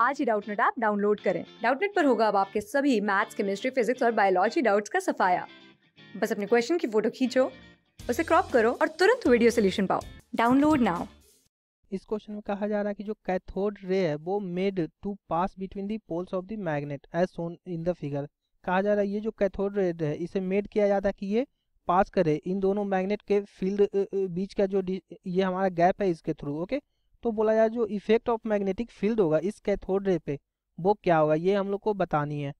आज ही Doubtnut app download करें डाउटनेट पर होगा अब आपके सभी मैथ्स केमिस्ट्री फिजिक्स और बायोलॉजी डाउट्स का सफाया बस अपने क्वेश्चन की फोटो खींचो उसे क्रॉप करो और तुरंत वीडियो सोल्यूशन पाओ डाउनलोड नाउ इस क्वेश्चन में कहा जा रहा है कि जो कैथोड रे है वो made to pass between the poles of the magnet as shown in the figure कहा जा रहा है ये जो कैथोड रे है इसे मेड किया जाता है कि ये पास करे इन दोनों मैग्नेट के फील्ड बीच का जो ये हमारा गैप है इसके थ्रू ओके okay? तो बोला जाए जो इफेक्ट ऑफ मैग्नेटिक फील्ड होगा इस कैथोड रे पे वो क्या होगा ये हम लोग को बतानी है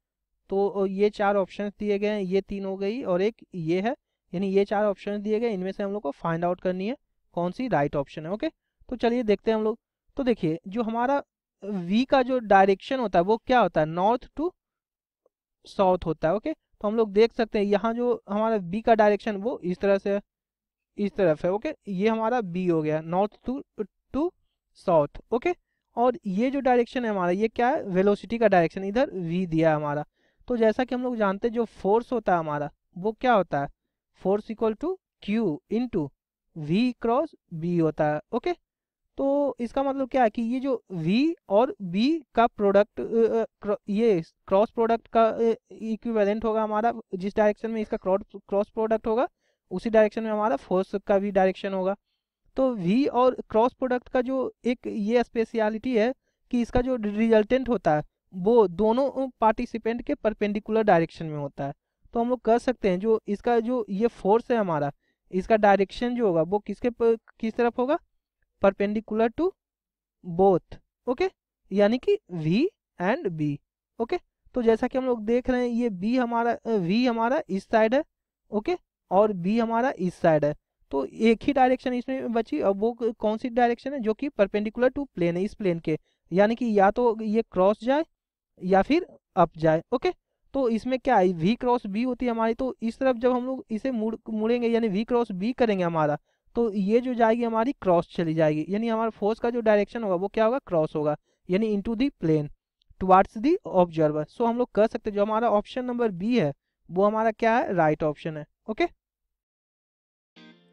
तो ये चार ऑप्शन दिए गए हैं ये तीन हो गई और एक ये है यानी ये चार ऑप्शन दिए गए इनमें से हम लोग को फाइंड आउट करनी है कौन सी राइट right ऑप्शन है ओके तो चलिए देखते हैं हम लोग तो देखिए जो हमारा वी का जो डायरेक्शन होता है वो क्या होता है नॉर्थ टू साउथ होता है ओके तो हम लोग देख सकते हैं यहाँ जो हमारा बी का डायरेक्शन वो इस तरह से इस तरफ है ओके ये हमारा बी हो गया north to to south okay और ये जो डायरेक्शन है हमारा ये क्या है वेलोसिटी का डायरेक्शन इधर वी दिया है हमारा तो जैसा कि हम लोग जानते हैं जो फोर्स होता है हमारा वो क्या होता है force equal to Q into V cross B होता है ओके तो इसका मतलब क्या है कि ये जो वी और बी का प्रोडक्ट ये क्रॉस प्रोडक्ट का इक्विवेलेंट होगा हमारा जिस डायरेक्शन में इसका क्रॉस प्रोडक्ट होगा उसी डायरेक्शन में हमारा फोर्स का भी डायरेक्शन होगा तो वी और क्रॉस प्रोडक्ट का जो एक ये स्पेशलिटी है कि इसका जो रिजल्टेंट होता है वो दोनों पार्टिसिपेंट के परपेंडिकुलर डायरेक्शन में होता है तो हम लोग कह सकते हैं जो इसका जो ये फोर्स है हमारा इसका डायरेक्शन जो होगा वो किसके किस तरफ होगा परपेंडिकुलर टू बोथ ओके यानी कि वी एंड बी ओके तो जैसा कि हम लोग देख रहे हैं ये बी हमारा वी हमारा इस साइड है ओके और बी हमारा इस साइड है तो एक ही डायरेक्शन इसमें बची और वो कौन सी डायरेक्शन है जो कि परपेंडिकुलर टू प्लेन है इस प्लेन के यानी कि या तो ये क्रॉस जाए या फिर अप जाए ओके तो इसमें क्या है वी क्रॉस बी होती है हमारी तो इस तरफ जब हम लोग इसे मुड़ मुड़ेंगे यानी वी क्रॉस बी करेंगे हमारा तो ये जो जाएगी हमारी क्रॉस चली जाएगी यानी हमारा फोर्स का जो डायरेक्शन होगा वो क्या होगा क्रॉस होगा यानी in the plane towards the observer so हम लोग कह सकते जो हमारा ऑप्शन नंबर बी है वो हमारा क्या है राइट right ऑप्शन है ओके